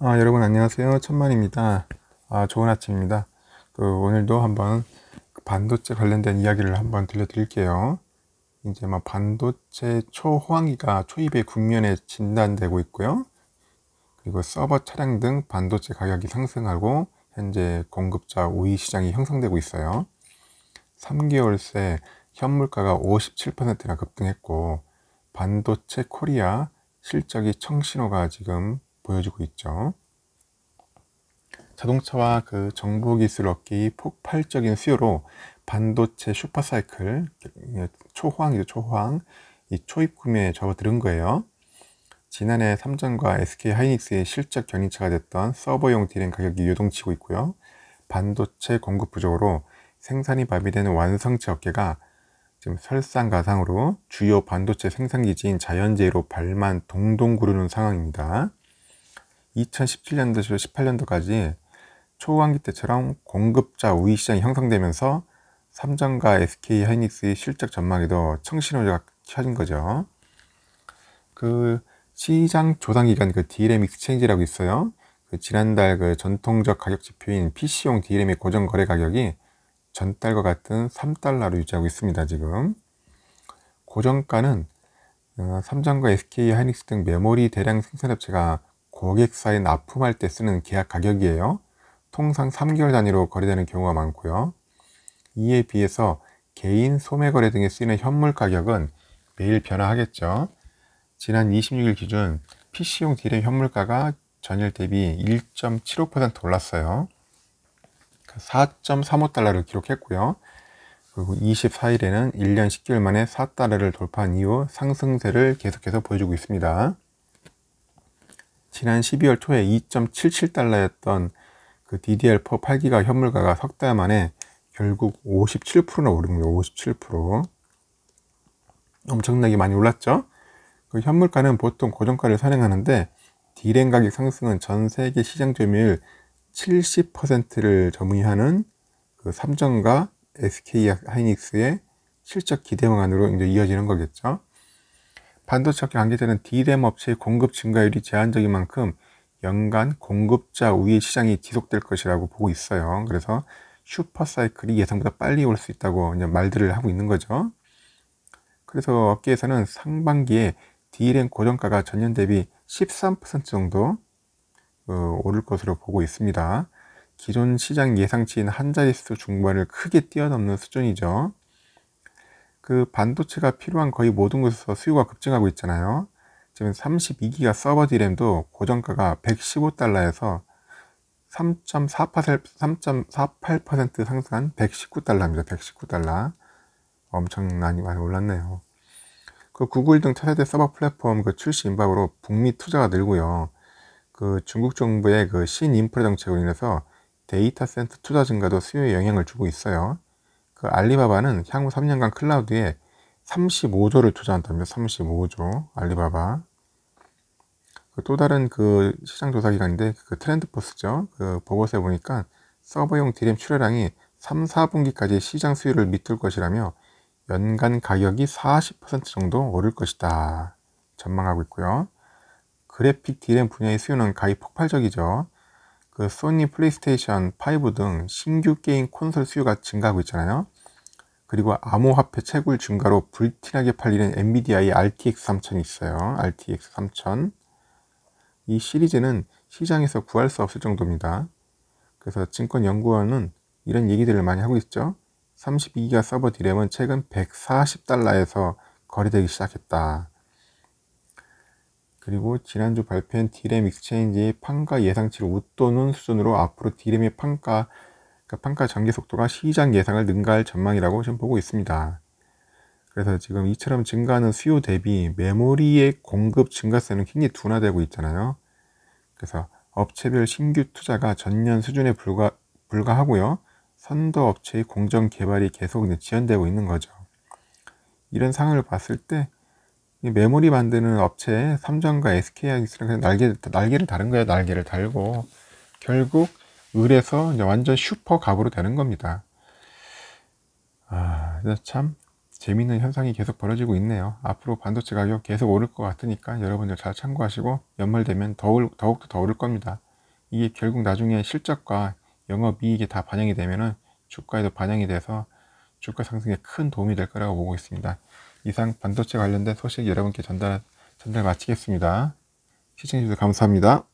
아, 여러분 안녕하세요. 천만입니다. 아, 좋은 아침입니다. 그 오늘도 한번 그 반도체 관련된 이야기를 한번 들려드릴게요. 이제 막 반도체 초호황기가 초입의 국면에 진단되고 있고요. 그리고 서버 차량 등 반도체 가격이 상승하고 현재 공급자 우위 시장이 형성되고 있어요. 3개월 새 현물가가 57%나 급등했고 반도체 코리아 실적이 청신호가 지금 보여지고 있죠. 자동차와 그 정보 기술 얻기 폭발적인 수요로 반도체 슈퍼사이클, 예, 초호황이죠, 초호황. 이 초입 구매에 접어들은 거예요. 지난해 삼전과 SK 하이닉스의 실적 견인차가 됐던 서버용 디램 가격이 요동치고 있고요. 반도체 공급 부족으로 생산이 마비되는 완성체 업계가 지금 설상가상으로 주요 반도체 생산기지인 자연재해로 발만 동동 구르는 상황입니다. 2017년도에서 18년도까지 초호황기 때처럼 공급자 우위 시장이 형성되면서 삼성과 SK 하이닉스의 실적 전망에도 청신호가 켜진 거죠. 그 시장 조상 기간 그 DRM 익스체인지라고 있어요. 그 지난달 그 전통적 가격 지표인 PC용 DRM의 고정 거래 가격이 전달과 같은 3달러로 유지하고 있습니다. 지금 고정가는 어, 삼성과 SK 하이닉스 등 메모리 대량 생산업체가 고객사에 납품할 때 쓰는 계약 가격이에요. 통상 3개월 단위로 거래되는 경우가 많고요. 이에 비해서 개인 소매 거래 등에 쓰이는 현물 가격은 매일 변화하겠죠. 지난 26일 기준 PC용 딜의 현물가가 전일 대비 1.75% 올랐어요. 4.35달러를 기록했고요. 그리고 24일에는 1년 10개월 만에 4달러를 돌파한 이후 상승세를 계속해서 보여주고 있습니다. 지난 12월 초에 2.77달러였던 그 DDR4 8기가 현물가가 석 달 만에 결국 57%나 오릅니다. 57%. 엄청나게 많이 올랐죠? 그 현물가는 보통 고정가를 선행하는데 디램 가격 상승은 전 세계 시장 점유율 70%를 점유하는 그 삼성과 SK 하이닉스의 실적 기대만으로 이제 이어지는 거겠죠. 반도체와 관계되는 D램 업체의 공급 증가율이 제한적인 만큼 연간 공급자 우위 시장이 지속될 것이라고 보고 있어요. 그래서 슈퍼사이클이 예상보다 빨리 올 수 있다고 말들을 하고 있는 거죠. 그래서 업계에서는 상반기에 D램 고정가가 전년 대비 13% 정도 어, 오를 것으로 보고 있습니다. 기존 시장 예상치인 한 자릿수 중반을 크게 뛰어넘는 수준이죠. 그 반도체가 필요한 거의 모든 곳에서 수요가 급증하고 있잖아요. 지금 32기가 서버 디램도 고정가가 115달러에서 3.48% 상승한 119달러입니다. 119달러. 엄청 많이 많이 올랐네요. 그 구글 등 차세대 서버 플랫폼 그 출시 임박으로 북미 투자가 늘고요. 그 중국 정부의 그 신인프라 정책으로 인해서 데이터 센터 투자 증가도 수요에 영향을 주고 있어요. 그 알리바바는 향후 3년간 클라우드에 35조를 투자한다며 35조 알리바바 또 다른 그 시장 조사 기관인데 그 트렌드포스죠 그 보고서에 보니까 서버용 디램 출하량이 3, 4분기까지 시장 수요를 밑둘 것이라며 연간 가격이 40% 정도 오를 것이다 전망하고 있고요 그래픽 디램 분야의 수요는 가히 폭발적이죠 그 소니 플레이스테이션 5 등 신규 게임 콘솔 수요가 증가하고 있잖아요. 그리고 암호화폐 채굴 증가로 불티나게 팔리는 엔비디아의 RTX 3000이 있어요. RTX 3000. 이 시리즈는 시장에서 구할 수 없을 정도입니다. 그래서 증권연구원은 이런 얘기들을 많이 하고 있죠. 32기가 서버 디램은 최근 140달러에서 거래되기 시작했다. 그리고 지난주 발표한 디램 익스체인지의 판가 예상치를 웃도는 수준으로 앞으로 디램의 판가, 그러니까 판가 장기 속도가 시장 예상을 능가할 전망이라고 지금 보고 있습니다. 그래서 지금 이처럼 증가하는 수요 대비 메모리의 공급 증가세는 굉장히 둔화되고 있잖아요. 그래서 업체별 신규 투자가 전년 수준에 불과, 불과하고요. 선도 업체의 공정 개발이 계속 지연되고 있는 거죠. 이런 상황을 봤을 때 메모리 만드는 업체 삼정과 SK하이닉스랑 날개, 날개를 다른 거야 날개를 달고 결국 을에서 완전 슈퍼 갑으로 되는 겁니다. 아, 참 재미있는 현상이 계속 벌어지고 있네요. 앞으로 반도체 가격 계속 오를 것 같으니까 여러분들 잘 참고하시고 연말 되면 더울, 더욱더 더 오를 겁니다. 이게 결국 나중에 실적과 영업이익이 다 반영이 되면은 주가에도 반영이 돼서 주가 상승에 큰 도움이 될 거라고 보고 있습니다. 이상 반도체 관련된 소식 여러분께 전달, 전달 마치겠습니다. 시청해주셔서 감사합니다.